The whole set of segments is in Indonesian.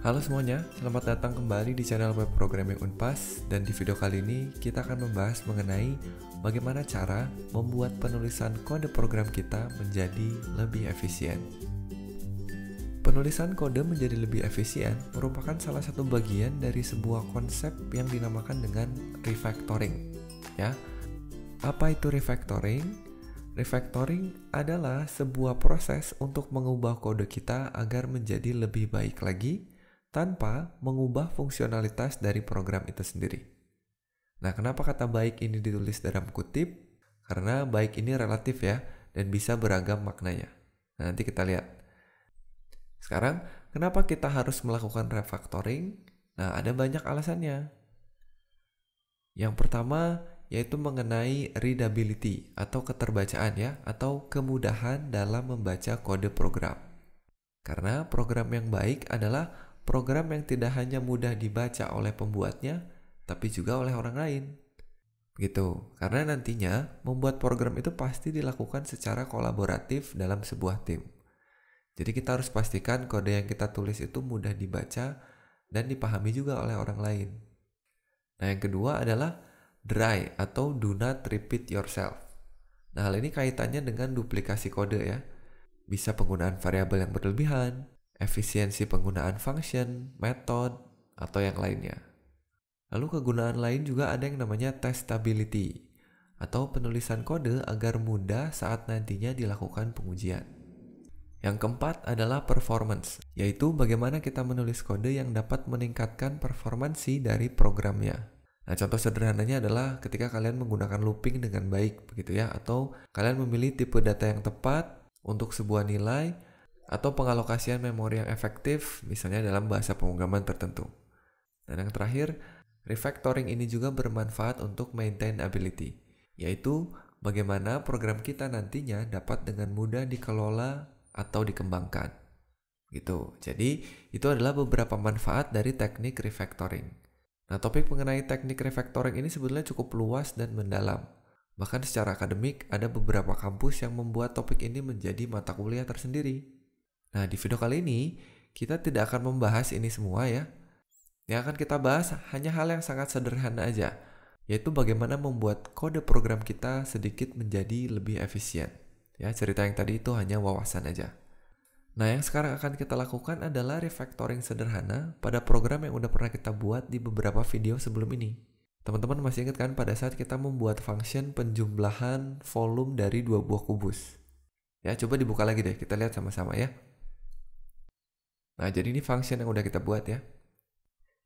Halo semuanya, selamat datang kembali di channel Web Programming Unpas dan di video kali ini kita akan membahas mengenai bagaimana cara membuat penulisan kode program kita menjadi lebih efisien. Penulisan kode menjadi lebih efisien merupakan salah satu bagian dari sebuah konsep yang dinamakan dengan refactoring. Ya, apa itu refactoring? Refactoring adalah sebuah proses untuk mengubah kode kita agar menjadi lebih baik lagi tanpa mengubah fungsionalitas dari program itu sendiri. Nah, kenapa kata baik ini ditulis dalam kutip? Karena baik ini relatif ya, dan bisa beragam maknanya. Nah, nanti kita lihat. Sekarang, kenapa kita harus melakukan refactoring? Nah, ada banyak alasannya. Yang pertama, yaitu mengenai readability atau keterbacaan ya, atau kemudahan dalam membaca kode program. Karena program yang baik adalah program yang tidak hanya mudah dibaca oleh pembuatnya, tapi juga oleh orang lain. Gitu, karena nantinya membuat program itu pasti dilakukan secara kolaboratif dalam sebuah tim. Jadi kita harus pastikan kode yang kita tulis itu mudah dibaca dan dipahami juga oleh orang lain. Nah yang kedua adalah dry atau do not repeat yourself. Nah hal ini kaitannya dengan duplikasi kode ya. Bisa penggunaan variabel yang berlebihan, efisiensi penggunaan function, method, atau yang lainnya. Lalu kegunaan lain juga ada yang namanya testability, atau penulisan kode agar mudah saat nantinya dilakukan pengujian. Yang keempat adalah performance, yaitu bagaimana kita menulis kode yang dapat meningkatkan performansi dari programnya. Nah, contoh sederhananya adalah ketika kalian menggunakan looping dengan baik, begitu ya, atau kalian memilih tipe data yang tepat untuk sebuah nilai, atau pengalokasian memori yang efektif, misalnya dalam bahasa pemrograman tertentu. Dan yang terakhir, refactoring ini juga bermanfaat untuk maintainability, yaitu bagaimana program kita nantinya dapat dengan mudah dikelola atau dikembangkan. Gitu. Jadi, itu adalah beberapa manfaat dari teknik refactoring. Nah, topik mengenai teknik refactoring ini sebetulnya cukup luas dan mendalam. Bahkan secara akademik, ada beberapa kampus yang membuat topik ini menjadi mata kuliah tersendiri. Nah, di video kali ini kita tidak akan membahas ini semua ya. Yang akan kita bahas hanya hal yang sangat sederhana aja, yaitu bagaimana membuat kode program kita sedikit menjadi lebih efisien. Ya, cerita yang tadi itu hanya wawasan aja. Nah, yang sekarang akan kita lakukan adalah refactoring sederhana pada program yang udah pernah kita buat di beberapa video sebelum ini. Teman-teman masih ingat kan pada saat kita membuat function penjumlahan volume dari dua buah kubus? Ya, coba dibuka lagi deh, kita lihat sama-sama ya. Nah, jadi ini function yang udah kita buat ya.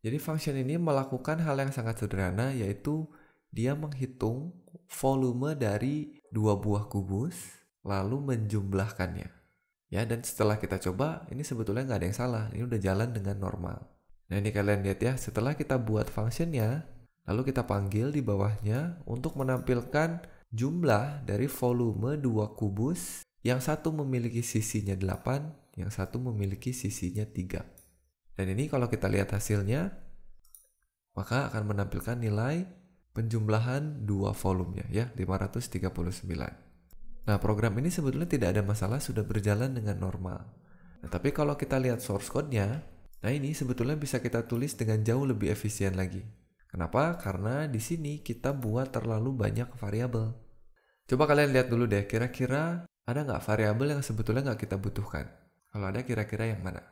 Jadi function ini melakukan hal yang sangat sederhana yaitu dia menghitung volume dari dua buah kubus lalu menjumlahkannya. Ya, dan setelah kita coba, ini sebetulnya nggak ada yang salah. Ini udah jalan dengan normal. Nah, ini kalian lihat ya, setelah kita buat functionnya, lalu kita panggil di bawahnya untuk menampilkan jumlah dari volume dua kubus yang satu memiliki sisinya 8 yang satu memiliki sisinya tiga. Dan ini kalau kita lihat hasilnya, maka akan menampilkan nilai penjumlahan dua volumenya ya, 539. Nah, program ini sebetulnya tidak ada masalah sudah berjalan dengan normal. Nah, tapi kalau kita lihat source code-nya, nah ini sebetulnya bisa kita tulis dengan jauh lebih efisien lagi. Kenapa? Karena di sini kita buat terlalu banyak variabel. Coba kalian lihat dulu deh, kira-kira ada nggak variabel yang sebetulnya nggak kita butuhkan? Kalau ada kira-kira yang mana?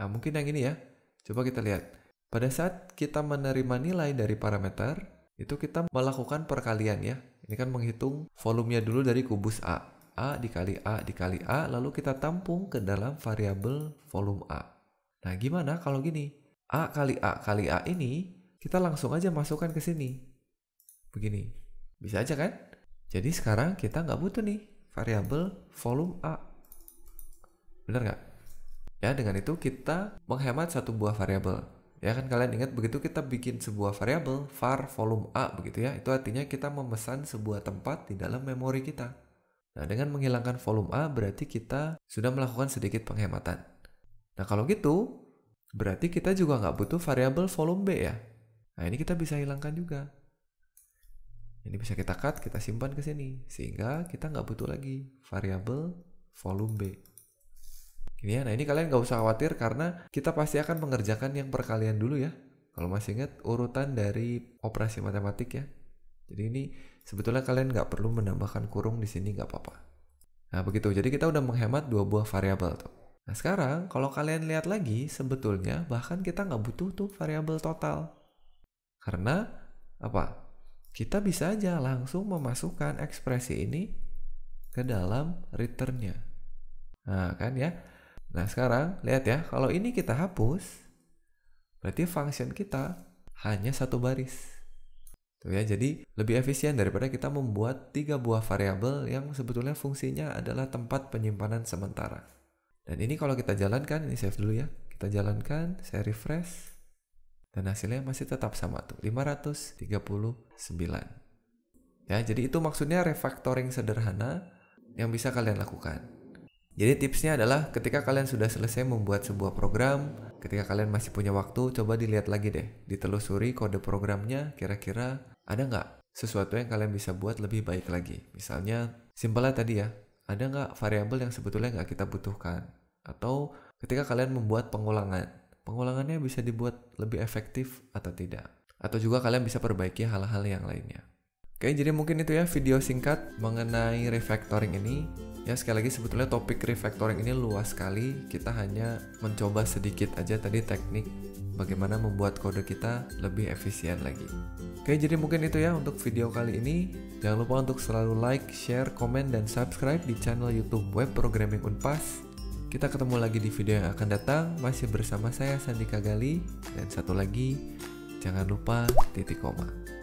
Nah, mungkin yang ini ya. Coba kita lihat. Pada saat kita menerima nilai dari parameter, itu kita melakukan perkalian ya. Ini kan menghitung volumenya dulu dari kubus A. A dikali A dikali A, lalu kita tampung ke dalam variabel volume A. Nah, gimana kalau gini? A kali A kali A ini, kita langsung aja masukkan ke sini. Begini. Bisa aja kan? Jadi sekarang kita nggak butuh nih variabel volume A. Bener nggak? Ya, dengan itu kita menghemat satu buah variabel. Ya kan kalian ingat begitu kita bikin sebuah variabel var volume A begitu ya, itu artinya kita memesan sebuah tempat di dalam memori kita. Nah, dengan menghilangkan volume A berarti kita sudah melakukan sedikit penghematan. Nah, kalau gitu berarti kita juga nggak butuh variabel volume B ya. Nah, ini kita bisa hilangkan juga. Ini bisa kita cut, kita simpan ke sini, sehingga kita nggak butuh lagi variabel volume B. Ini ya, nah ini kalian nggak usah khawatir karena kita pasti akan mengerjakan yang perkalian dulu ya. Kalau masih ingat urutan dari operasi matematik ya. Jadi ini sebetulnya kalian nggak perlu menambahkan kurung di sini nggak apa-apa. Nah begitu, jadi kita udah menghemat dua buah variabel tuh. Nah sekarang kalau kalian lihat lagi, sebetulnya bahkan kita nggak butuh tuh variabel total. Karena apa? Kita bisa aja langsung memasukkan ekspresi ini ke dalam returnnya. Nah kan ya, Nah sekarang lihat ya, kalau ini kita hapus, berarti function kita hanya satu baris. Tuh ya, jadi lebih efisien daripada kita membuat tiga buah variabel yang sebetulnya fungsinya adalah tempat penyimpanan sementara. Dan ini kalau kita jalankan, ini save dulu ya. Kita jalankan, saya refresh. Dan hasilnya masih tetap sama tuh, 539. Ya, jadi itu maksudnya refactoring sederhana yang bisa kalian lakukan. Jadi tipsnya adalah ketika kalian sudah selesai membuat sebuah program, ketika kalian masih punya waktu, coba dilihat lagi deh, ditelusuri kode programnya, kira-kira ada nggak sesuatu yang kalian bisa buat lebih baik lagi. Misalnya, simpelnya tadi ya, ada nggak variabel yang sebetulnya nggak kita butuhkan? Atau ketika kalian membuat pengulangan, pengulangannya bisa dibuat lebih efektif atau tidak? Atau juga kalian bisa perbaiki hal-hal yang lainnya. Oke, jadi mungkin itu ya video singkat mengenai refactoring ini. Ya sekali lagi sebetulnya topik refactoring ini luas sekali, kita hanya mencoba sedikit aja tadi teknik bagaimana membuat kode kita lebih efisien lagi. Oke, jadi mungkin itu ya untuk video kali ini. Jangan lupa untuk selalu like, share, komen, dan subscribe di channel YouTube Web Programming Unpas. Kita ketemu lagi di video yang akan datang, masih bersama saya Sandika Gali, dan satu lagi, jangan lupa titik koma.